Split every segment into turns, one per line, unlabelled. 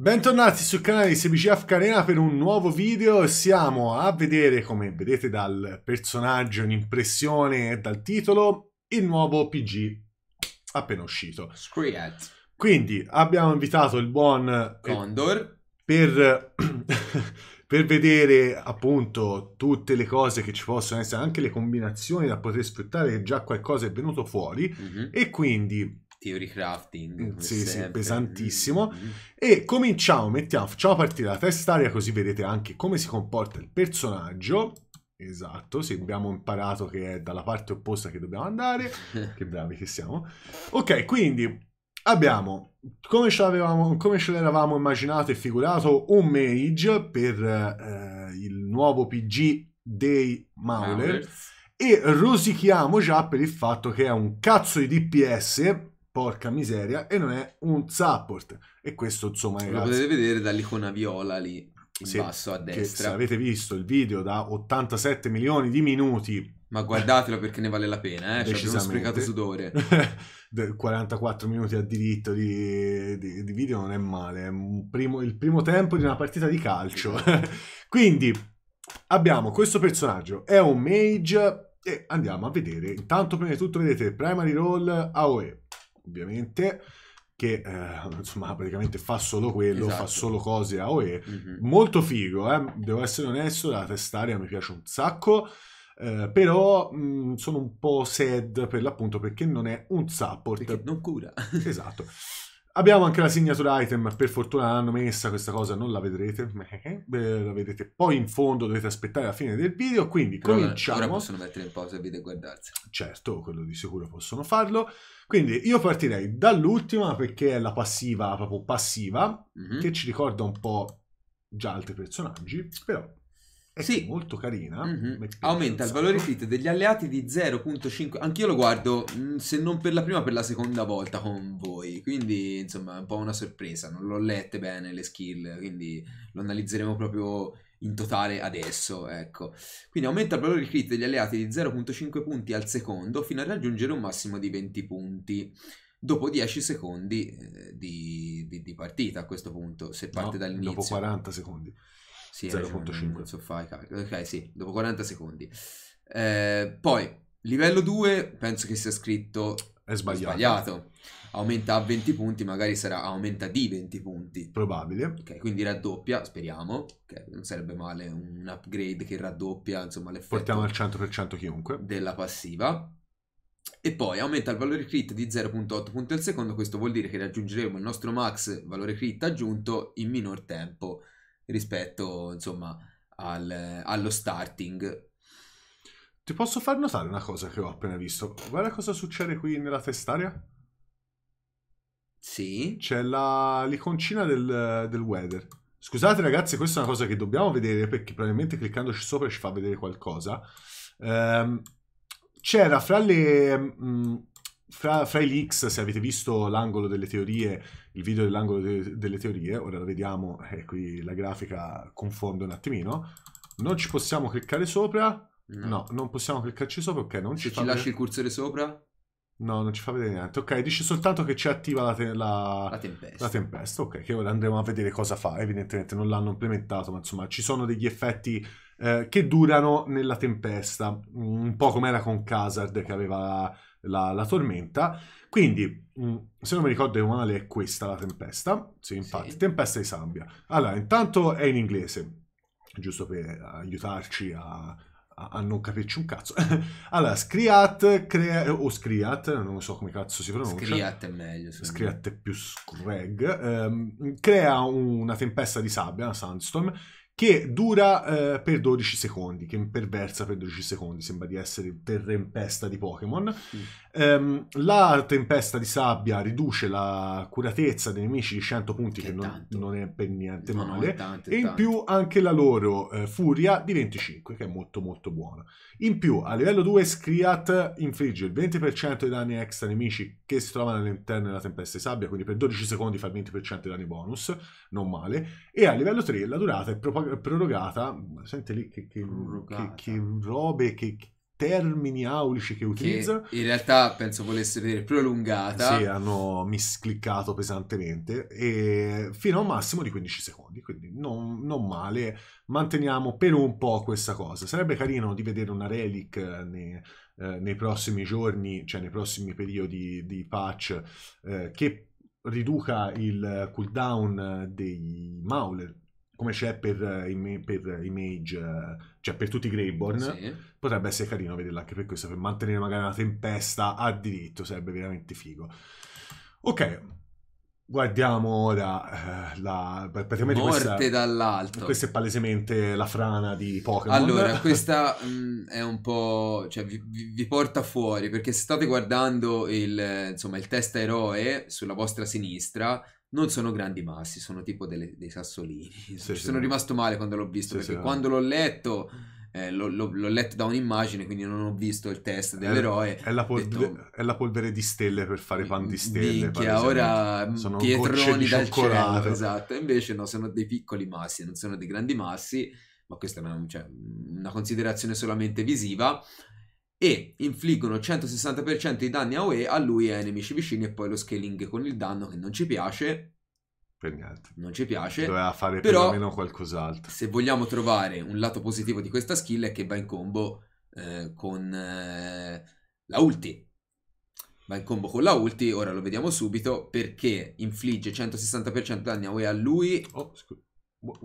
Bentornati sul canale di Semplici Afcarena per un nuovo video. Siamo a vedere, come vedete dal personaggio, un'impressione e dal titolo, il nuovo PG appena uscito. Screat. Quindi abbiamo invitato il buon Condor per, per vedere appunto tutte le cose che ci possono essere, anche le combinazioni da poter sfruttare, che già qualcosa è venuto fuori. Mm -hmm. E quindi Theory crafting. Mm, sì, sì, pesantissimo. Mm-hmm. E cominciamo, mettiamo, facciamo partire la testarea così vedete anche come si comporta il personaggio. Esatto, se abbiamo imparato che è dalla parte opposta che dobbiamo andare. che bravi che siamo. Ok, quindi abbiamo, come ce, l'avevamo, come ce l'eravamo immaginato e figurato, un mage per eh, il nuovo PG dei Mauler. E rosichiamo già per il fatto che è un cazzo di DPS porca miseria, e non è un support. E questo insomma è... Lo potete
vedere dall'icona viola lì
in sì, basso a destra. se avete visto il video da 87 milioni di minuti... Ma guardatelo perché ne vale la pena, eh? ci abbiamo sprecato sudore. 44 minuti a diritto di, di, di video non è male, è primo, il primo tempo di una partita di calcio. Quindi abbiamo questo personaggio, è un mage e andiamo a vedere. Intanto prima di tutto vedete Primary role AOE ovviamente che eh, insomma praticamente fa solo quello, esatto. fa solo cose AOE, mm-hmm. molto figo, eh? devo essere onesto, la testaria mi piace un sacco, eh, però mh, mm, sono un po' sad per l'appunto perché non è un support. Perché non cura. esatto. Abbiamo anche la signatura item, per fortuna l'hanno messa, questa cosa non la vedrete, eh, la vedete poi in fondo, dovete aspettare la fine del video, quindi Però cominciamo. Ora possono mettere in pausa il video e guardarsi. Certo, quello di sicuro possono farlo. Quindi io partirei dall'ultima perché è la passiva, proprio passiva, mm -hmm. che ci ricorda un po' già altri personaggi, però sì. molto carina. Mm-hmm. Aumenta il valore
crit degli alleati di 0.5. Anch'io lo guardo, mm, se non per la prima, per la seconda volta con voi. Quindi, insomma, è un po' una sorpresa. Non l'ho lette bene le skill, quindi lo analizzeremo proprio in totale adesso, ecco. Quindi aumenta il valore crit degli alleati di 0.5 punti al secondo fino a raggiungere un massimo di 20 punti dopo 10 secondi eh, di, di, di partita a questo punto, se parte no, dall'inizio. dopo 40 secondi sì, 0.5. So ok, sì, dopo 40 secondi. Eh, poi, livello 2, penso che sia scritto... È sbagliato. sbagliato. Aumenta a 20 punti, magari sarà aumenta di 20 punti. Probabile. Ok, quindi raddoppia, speriamo. Okay, non sarebbe male un upgrade che raddoppia, insomma, l'effetto... Portiamo al
100% chiunque.
Della passiva. E poi aumenta il valore crit di 0.8 punti al secondo, questo vuol dire che raggiungeremo il nostro max valore crit aggiunto in minor tempo rispetto insomma al, allo
starting. Ti posso far notare una cosa che ho appena visto? Guarda cosa succede qui nella testarea. Sì. C'è la, l'iconcina del, del weather. Scusate ragazzi, questa è una cosa che dobbiamo vedere perché probabilmente cliccandoci sopra ci fa vedere qualcosa. Um, c'era fra le, mh, mm, fra, fra, i leaks, se avete visto l'angolo delle teorie, il video dell'angolo de, delle teorie, ora lo vediamo, e eh, qui la grafica confonde un attimino, non ci possiamo cliccare sopra, no, no non possiamo cliccarci sopra, ok, non ci, ci fa... Ci lasci vedere... il
cursore sopra?
No, non ci fa vedere niente, ok, dice soltanto che ci attiva la, te- la... la, tempesta. la tempesta, ok, che ora andremo a vedere cosa fa, evidentemente non l'hanno implementato, ma insomma ci sono degli effetti eh, che durano nella tempesta, mm, un po' come era con Kazard che aveva la, la tormenta. Quindi, mm, se non mi ricordo male, è questa la tempesta. Sì, infatti, sì. tempesta di sabbia. Allora, intanto è in inglese, giusto per aiutarci a, a non capirci un cazzo. allora, Scriat crea, o Scriat, non so come cazzo si pronuncia. Scriat è meglio. Scriat è più Scrag. Ehm, crea una tempesta di sabbia, una sandstorm, che dura eh, per 12 secondi, che perversa per 12 secondi, sembra di essere tempesta di Pokémon. Sì. Um, la tempesta di sabbia riduce la curatezza dei nemici di 100 punti, che, che non, non, è per niente no, male, tanto, e in tanto. più anche la loro eh, furia di 25, che è molto molto buona. In più, a livello 2, Scriat infligge il 20% dei danni extra nemici che si trovano all'interno della tempesta di sabbia, quindi per 12 secondi fa il 20% dei danni bonus, non male, e a livello 3 la durata è propagata prorogata, sente lì che, che, che, che robe, che, termini aulici che utilizza. in realtà penso volesse dire prolungata. Sì, hanno miscliccato pesantemente. E fino a un massimo di 15 secondi, quindi non, non, male. Manteniamo per un po' questa cosa. Sarebbe carino di vedere una relic nei, eh, nei prossimi giorni, cioè nei prossimi periodi di patch, eh, che riduca il cooldown dei Mauler come c'è per, eh, per Image, eh, cioè per tutti i Greyborn, sì. potrebbe essere carino vederla anche per questo, per mantenere magari una tempesta a diritto, sarebbe veramente figo. Ok, guardiamo ora eh, la praticamente morte questa, dall'alto. Questa è palesemente la frana di Pokémon. Allora,
questa mh, mm, è un po'. Cioè, vi, vi, porta fuori perché se state guardando il, insomma, il testa eroe sulla vostra sinistra, non sono grandi massi, sono tipo delle, dei sassolini. Sì, Ci sì. sono rimasto male quando l'ho visto, sì, perché quando l'ho letto... Eh, l'ho, l'ho, letto
da un'immagine, quindi non ho visto il test dell'eroe. È, è, la, polvere, detto, è la, polvere di stelle per fare pan di stelle. Minchia, ora mm, sono pietroni dal cioccolato. cielo,
esatto. Invece no, sono dei piccoli massi, non sono dei grandi massi, ma questa è una, cioè, una considerazione solamente visiva e infliggono 160% di danni a OE a lui e ai nemici vicini e poi lo scaling con il danno che non ci piace per niente. Non ci piace. Doveva fare però, più o meno qualcos'altro. Se vogliamo trovare un lato positivo di questa skill è che va in combo eh, con eh, la ulti. Va in combo con la ulti, ora lo vediamo subito, perché infligge 160% danni a lui. Oh, scusa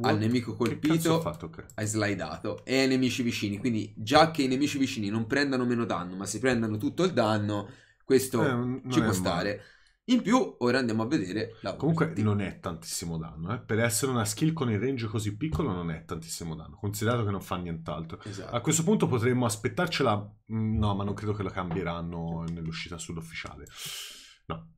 al nemico colpito fatto, okay. hai slidato e ai nemici vicini quindi già che i nemici vicini non prendano meno danno ma si prendano tutto il danno questo eh, ci può stare
male. in più ora andiamo a vedere la comunque ultima. non è tantissimo danno eh? per essere una skill con il range così piccolo non è tantissimo danno considerato che non fa nient'altro esatto. a questo punto potremmo aspettarcela mm, no ma non credo che la cambieranno nell'uscita sull'ufficiale no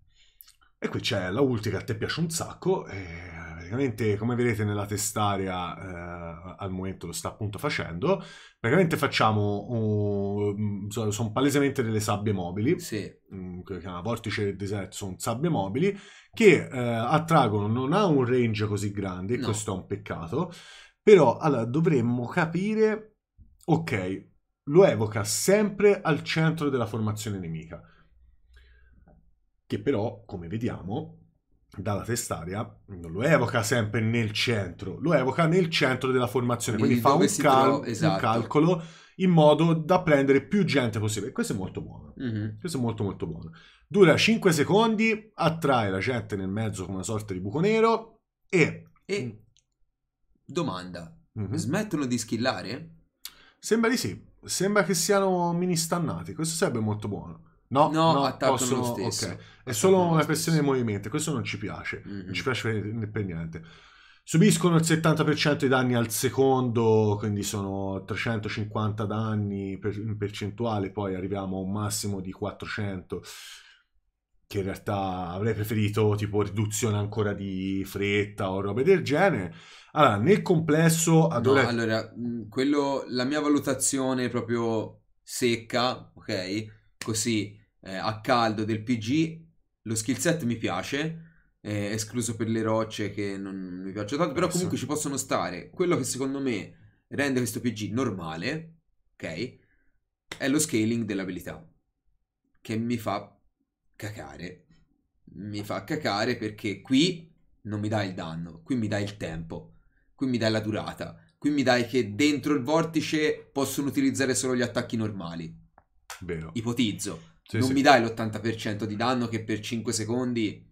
e qui c'è la ultica. a te piace un sacco e praticamente come vedete nella testaria eh, al momento lo sta appunto facendo, praticamente facciamo, um, mm, sono palesemente delle sabbie mobili, sì. Mm, che si chiama vortice e deserto, sono sabbie mobili, che eh, attraggono, non ha un range così grande, no. questo è un peccato, però allora dovremmo capire, ok, lo evoca sempre al centro della formazione nemica, che però, come vediamo, dalla testaria non mm, lo evoca sempre nel centro, lo evoca nel centro della formazione, quindi, quindi fa un, cal- trova, esatto. un, calcolo in modo da prendere più gente possibile. Questo è molto buono. Mm-hmm. Questo è molto molto buono. Dura 5 secondi, attrae la gente nel mezzo come una sorta di buco nero e... e... Mm. domanda, mm-hmm. smettono di skillare? Sembra di sì, sembra che siano mini stannati, questo sarebbe molto buono. No, no, no attaccano lo stesso. Okay. È solo una questione di movimento, questo non ci piace, mm-hmm. non ci piace per, niente. Subiscono il 70% dei danni al secondo, quindi sono 350 danni per, in percentuale, poi arriviamo a un massimo di 400 che in realtà avrei preferito tipo riduzione ancora di fretta o robe del genere. Allora, nel complesso... Adore... No,
allora, quello, la mia valutazione proprio secca, ok? così eh, a caldo del PG. Lo skill set mi piace, eh, escluso per le rocce che non mi piacciono tanto, però comunque ci possono stare. Quello che secondo me rende questo PG normale, ok, è lo scaling dell'abilità, che mi fa cacare. Mi fa cacare perché qui non mi dai il danno, qui mi dai il tempo, qui mi dai la durata, qui mi dai che dentro il vortice possono utilizzare solo gli attacchi normali. Vero. Ipotizzo. Sì, non sì. mi dai l'80% di danno che per 5 secondi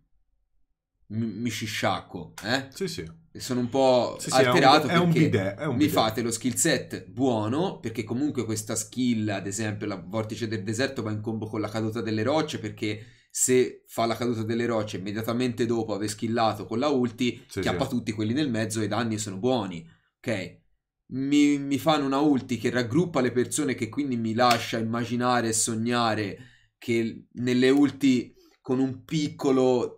mi, mi sciacco. eh? Sì, sì. Sono un po' sì, alterato è un, è bidet, è un mi bidet. fate lo skill set buono, perché comunque questa skill, ad esempio la vortice del deserto, va in combo con la caduta delle rocce, perché se fa la caduta delle rocce immediatamente dopo aver skillato con la ulti, sì, chiappa tutti quelli nel mezzo e i danni sono buoni, ok? mi, mi, fanno una ulti che raggruppa le persone che quindi mi lascia immaginare e sognare che nelle ulti con un piccolo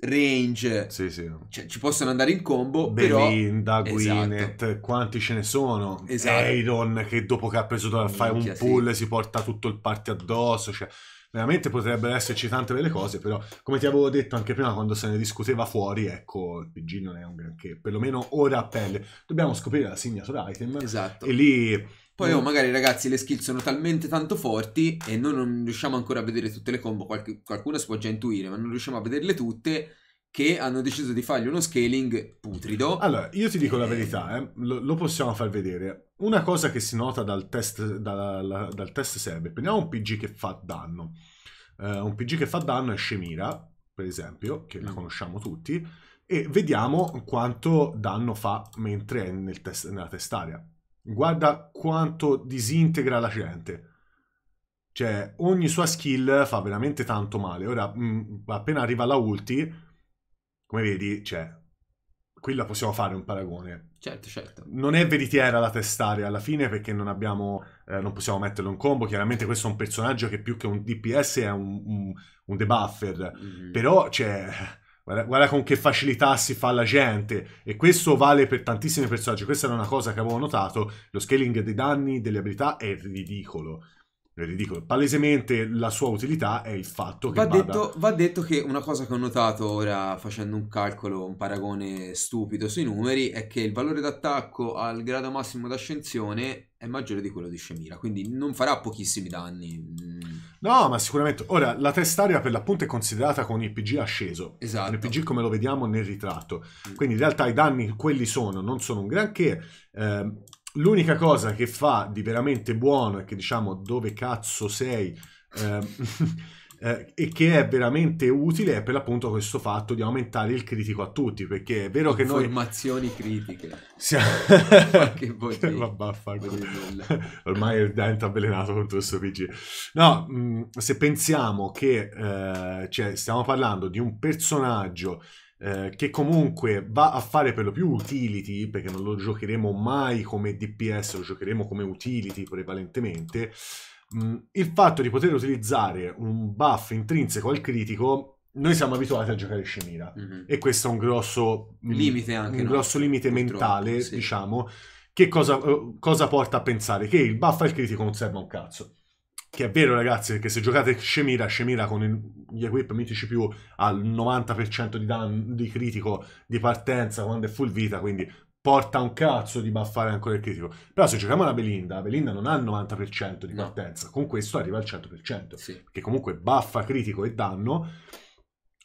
range sì, sì. Cioè, ci possono andare
in combo Belinda, però... Esatto. Gwyneth, esatto. quanti ce ne sono esatto. Aeron che dopo che ha preso da fare un pull sì. si porta tutto il party addosso cioè veramente potrebbero esserci tante belle cose, però come ti avevo detto anche prima quando se ne discuteva fuori, ecco, il PG non è un granché, perlomeno ora a pelle. Dobbiamo scoprire la signatura item esatto. e lì... Poi oh,
magari ragazzi le skill sono talmente tanto forti e noi non riusciamo ancora a vedere tutte le combo, Qualche, qualcuno si può già intuire, ma non riusciamo a vederle tutte che hanno deciso di fargli uno scaling
putrido. Allora, io ti dico la eh. verità, eh. lo, lo, possiamo far vedere. Una cosa che si nota dal test, dal, dal test server, prendiamo un PG che fa danno. Uh, un PG che fa danno è Shemira, per esempio, che mm. la conosciamo tutti, e vediamo quanto danno fa mentre è nel test, nella testarea. Guarda quanto disintegra la gente. Cioè, ogni sua skill fa veramente tanto male. Ora, mh, mm, appena arriva la ulti come vedi, cioè, qui la possiamo fare un paragone. Certo, certo. Non è veritiera la testare alla fine perché non abbiamo, eh, non possiamo metterlo in combo. Chiaramente questo è un personaggio che più che un DPS è un, un, un debuffer, mm. però cioè, guarda, guarda, con che facilità si fa la gente e questo vale per tantissimi personaggi. Questa era una cosa che avevo notato, lo scaling dei danni, delle abilità è ridicolo. È ridicolo. Palesemente la sua utilità è il fatto che. Va, vada... detto,
va detto che una cosa che ho notato ora facendo un calcolo, un paragone stupido sui numeri, è che il valore d'attacco al grado massimo d'ascensione è maggiore
di quello di Scemira, quindi non farà pochissimi danni. Mm. No, ma sicuramente. Ora, la testaria per l'appunto è considerata con il PG asceso. Esatto. Il PG come lo vediamo nel ritratto. Mm. Quindi in realtà i danni quelli sono, non sono un granché. Eh, L'unica cosa che fa di veramente buono e che diciamo dove cazzo sei ehm, eh, e che è veramente utile è per l'appunto questo fatto di aumentare il critico a tutti perché è vero che noi...
Informazioni critiche. Siamo...
che vuoi Ormai il dente avvelenato contro questo PG. No, mh, mm, se pensiamo che eh, cioè, stiamo parlando di un personaggio eh, che comunque va a fare per lo più utility, perché non lo giocheremo mai come DPS, lo giocheremo come utility prevalentemente, mh, mm, il fatto di poter utilizzare un buff intrinseco al critico noi siamo abituati a giocare Scemira mm -hmm. e questo è un grosso mm, limite, anche, un no? grosso limite mentale, sì. diciamo, che cosa, eh, cosa, porta a pensare? Che il buff al critico non serve a un cazzo. Che è vero, ragazzi, perché se giocate Scemira, Scemira con il, gli equip mitici più al 90% di, danno, di critico di partenza quando è full vita, quindi porta un cazzo di baffare ancora il critico. Però se giochiamo la Belinda, la Belinda non ha il 90% di partenza, no. con questo arriva al 100%, sì. perché comunque baffa critico e danno.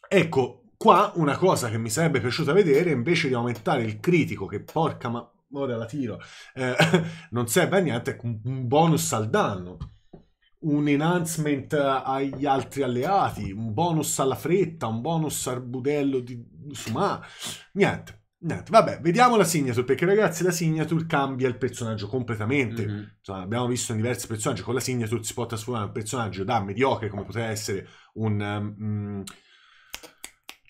Ecco, qua una cosa che mi sarebbe piaciuta vedere, invece di aumentare il critico, che porca ma... Ora la tiro, eh, non serve a niente, un bonus al danno un enhancement agli altri alleati, un bonus alla fretta, un bonus al budello di Suma. Niente. Niente, vabbè, vediamo la signature, perché ragazzi la signature cambia il personaggio completamente. Mm-hmm. Insomma, abbiamo visto in diversi personaggi, con la signature si può trasformare un personaggio da mediocre, come poteva essere un um,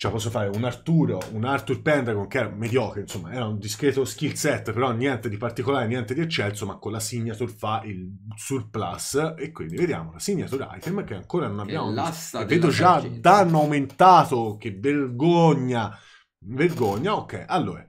cioè posso fare un Arturo, un Arthur Pendragon che era mediocre, insomma, era un discreto skill set, però niente di particolare, niente di eccelso, ma con la signature fa il surplus e quindi vediamo la signature item che ancora non abbiamo visto. vedo già danno aumentato, che vergogna, vergogna, ok, allora,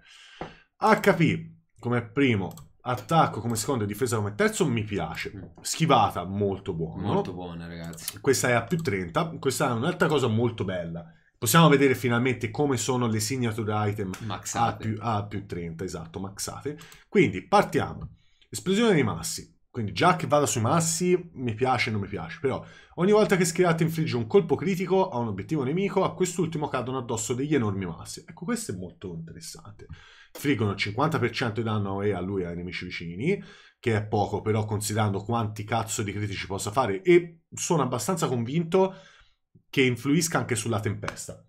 HP come primo, attacco come secondo e difesa come terzo mi piace. Mm. Schivata molto buona. Molto buona, ragazzi. Questa è a più 30. Questa è un'altra cosa molto bella. Possiamo vedere finalmente come sono le signature item maxate. A più, a più 30, esatto, maxate. Quindi partiamo. Esplosione dei massi. Quindi già che vado sui massi, mi piace o non mi piace. Però ogni volta che Skirate infligge un colpo critico a un obiettivo nemico, a quest'ultimo cadono addosso degli enormi massi. Ecco, questo è molto interessante. Friggono 50% di danno a, a lui e ai nemici vicini, che è poco, però considerando quanti cazzo di critici possa fare. E sono abbastanza convinto che influisca anche sulla tempesta.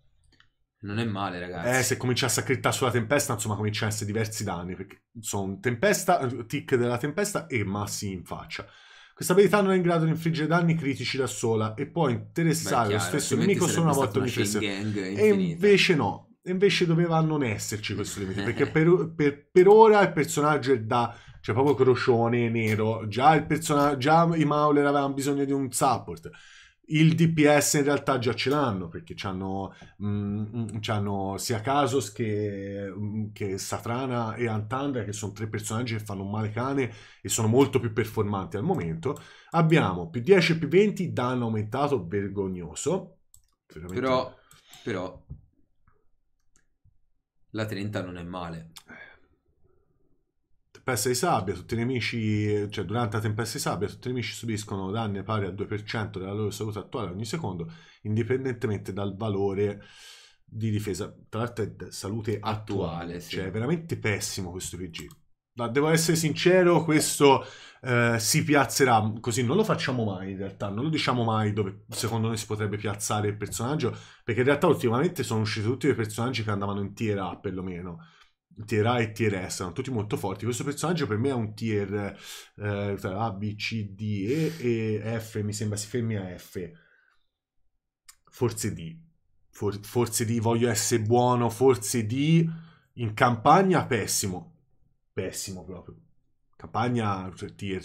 Non è male, ragazzi. Eh, se cominciasse a crittare sulla tempesta, insomma, cominciano a essere diversi danni. Perché sono tempesta, tic della tempesta e massi in faccia. Questa abilità non è in grado di infliggere danni critici da sola e può interessare Beh, lo stesso nemico solo una volta ogni 3
secondi. E
invece no. E Invece doveva non esserci questo limite. perché per, per, per ora il personaggio è da cioè proprio crocione nero. Già, il già i Mauler avevano bisogno di un support il DPS in realtà già ce l'hanno perché hanno, mh, mm, mm, hanno sia Casos che, mm, che, Satrana e Antandra che sono tre personaggi che fanno un male cane e sono molto più performanti al momento abbiamo più 10 e più 20 danno aumentato vergognoso
Veramente... però, però la 30 non è
male Tempesta di sabbia, tutti i nemici, cioè durante la tempesta di sabbia, tutti i nemici subiscono danni pari al 2% della loro salute attuale ogni secondo, indipendentemente dal valore di difesa. Tra l'altro è salute attuale, attuale sì. cioè è veramente pessimo questo PG. Ma devo essere sincero, questo eh, si piazzerà così, non lo facciamo mai in realtà, non lo diciamo mai dove secondo noi si potrebbe piazzare il personaggio, perché in realtà ultimamente sono usciti tutti i personaggi che andavano in tier A perlomeno tier A e tier S, sono tutti molto forti. Questo personaggio per me è un tier eh, A, B, C, D, E e F, mi sembra si fermi a F. Forse D. For, forse D, voglio essere buono, forse D. In campagna pessimo. Pessimo proprio. Campagna cioè, tier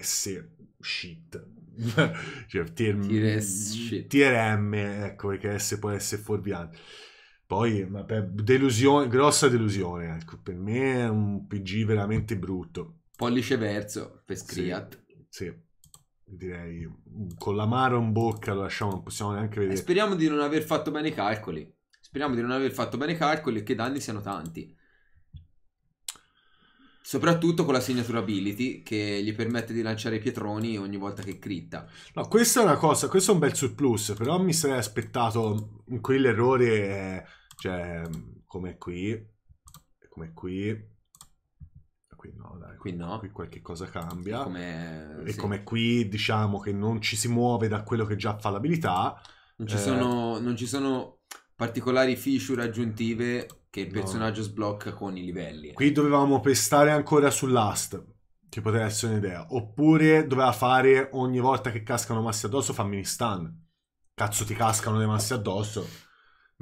S, shit. cioè, tier, tier, S, shit. tier M, ecco, perché S può essere fuorviante. Poi, vabbè, delusione, grossa delusione, ecco, per me è un PG veramente brutto. Pollice verso per Scriat. Sì, sì, direi con l'amaro in bocca lo lasciamo, non possiamo neanche vedere. E eh,
speriamo di non aver fatto bene i calcoli. Speriamo di non aver fatto bene i calcoli e che i danni siano tanti. Soprattutto con la segnatura ability che gli permette di lanciare i pietroni ogni volta che critta.
No, questa è una cosa, questo è un bel surplus, però mi sarei aspettato in quell'errore... Eh cioè, mm, come qui, come qui, qui no, dai, qui, no. qui qualche cosa cambia. Come, e sì. come qui diciamo che non ci si muove da quello che già fa l'abilità. Non ci, eh, sono,
non ci sono particolari feature aggiuntive
che il no. personaggio sblocca con i livelli. Eh. Qui dovevamo pestare ancora sull'ast, che poteva essere un'idea. Oppure doveva fare ogni volta che cascano massi addosso fammi stun. Cazzo ti cascano le massi addosso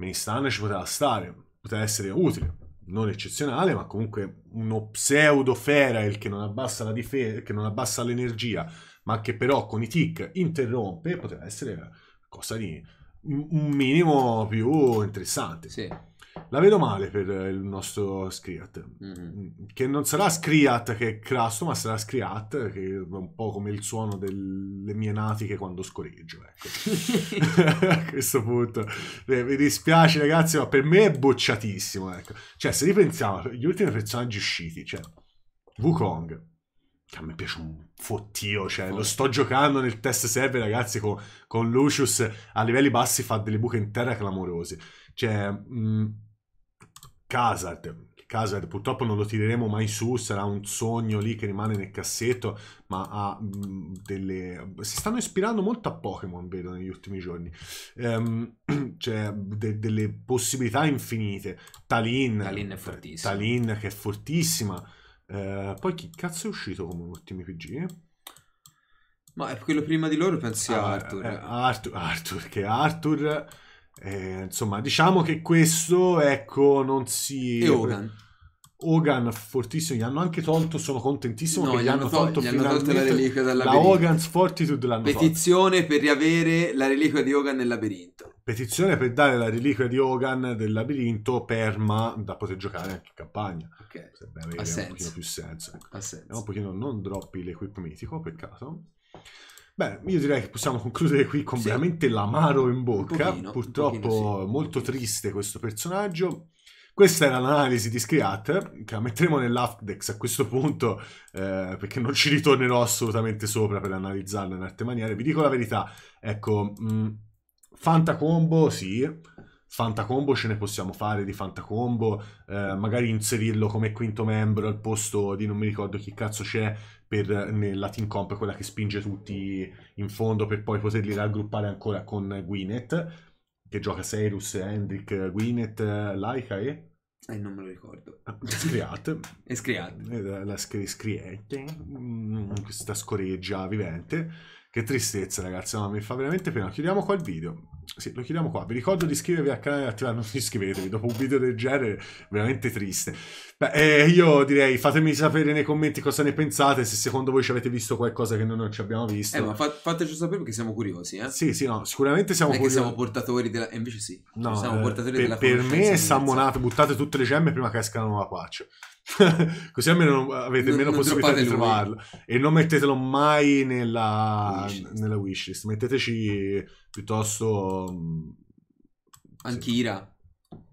Menistan ci poteva stare, poteva essere utile, non eccezionale, ma comunque uno pseudo Feral che non abbassa la difesa, che non abbassa l'energia, ma che però con i tick interrompe, poteva essere cosa di un minimo più interessante. Sì. La vedo male per il nostro Scriat, mm-hmm. Mm, che non sarà Scriat che è crasso, ma sarà Scriat che è un po' come il suono delle mie natiche quando scorreggio. Ecco. a questo punto eh, mi dispiace, ragazzi, ma per me è bocciatissimo. Ecco. Cioè, se ripensiamo, gli ultimi personaggi usciti, cioè Wukong, che a me piace un fottio, cioè oh. lo sto giocando nel test server, ragazzi, con, con Lucius a livelli bassi fa delle buche in terra clamorose. Cioè, mh, mm, Casard, Casard purtroppo non lo tireremo mai su, sarà un sogno lì che rimane nel cassetto, ma ha mm, delle... si stanno ispirando molto a Pokémon, vedo, negli ultimi giorni. Ehm, cioè, de delle possibilità infinite. Talin... Talin è fortissima. Talin che è fortissima. Ehm, poi chi cazzo è uscito come ultimi PG? Ma è quello prima di loro, pensi ah, a Arthur. Eh, Arthur, Arthur, che Arthur eh, insomma, diciamo che questo, ecco, non si... E Hogan. Hogan fortissimo, gli hanno anche tolto, sono contentissimo no, che gli, hanno, tolto, gli hanno tolto la reliquia dal labirinto. La Hogan's Fortitude l'hanno Petizione
tolto. per riavere la reliquia di Hogan nel labirinto.
Petizione per dare la reliquia di Hogan del labirinto perma da poter giocare anche in campagna. Ok. Sarebbe avere ha un senso. pochino più senso. Ha senso. È un pochino non droppi l'equip mitico, peccato. Beh, io direi che possiamo concludere qui con sì. veramente l'amaro in bocca. Pochino, Purtroppo pochino, sì. molto triste questo personaggio. Questa era l'analisi di Scriat, che la metteremo nell'Afdex a questo punto, eh, perché non ci ritornerò assolutamente sopra per analizzarla in altre maniere. Vi dico la verità, ecco, mh, mm, Fanta Combo sì, fantacombo ce ne possiamo fare di fantacombo, eh, magari inserirlo come quinto membro al posto di non mi ricordo chi cazzo c'è per, eh, nella team comp, quella che spinge tutti in fondo per poi poterli raggruppare ancora con Gwyneth, che gioca Seirus, Hendrik, Gwyneth, Laika e... Eh, non me lo ricordo. Ah, Scriat. e Scriat. La scri- scriette. Mm, questa scoreggia vivente. Che tristezza, ragazzi. No, mi fa veramente pena. Chiudiamo qua il video sì, lo chiudiamo qua. Vi ricordo di iscrivervi al canale e attivare, non iscrivetevi dopo un video del genere, veramente triste. Beh, eh, io direi fatemi sapere nei commenti cosa ne pensate, se secondo voi ci avete visto qualcosa che noi non ci abbiamo visto. Eh, ma fa-
fateci sapere perché siamo curiosi, eh? Sì, sì, no, sicuramente siamo curiosi. siamo
portatori della... Eh, invece sì, no, cioè, siamo eh, portatori per, della Per me è salmonato. buttate tutte le gemme prima che escano la pace. così almeno avete non, meno non possibilità di trovarlo lui. e non mettetelo mai nella wishlist, nella wishlist. metteteci piuttosto... Ankira mm, Anchira.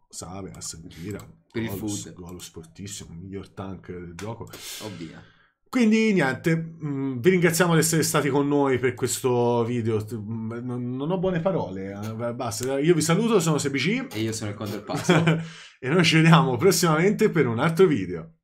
Saveas, Ankira Per il food. Golo sportissimo, miglior tank del gioco. Ovvia. Oh, Quindi niente, mm, vi ringraziamo di essere stati con noi per questo video. Mm, non ho buone parole, eh, basta. Io vi saluto, sono Sebici. E io sono il Condor Passo. e noi ci vediamo prossimamente per un altro video.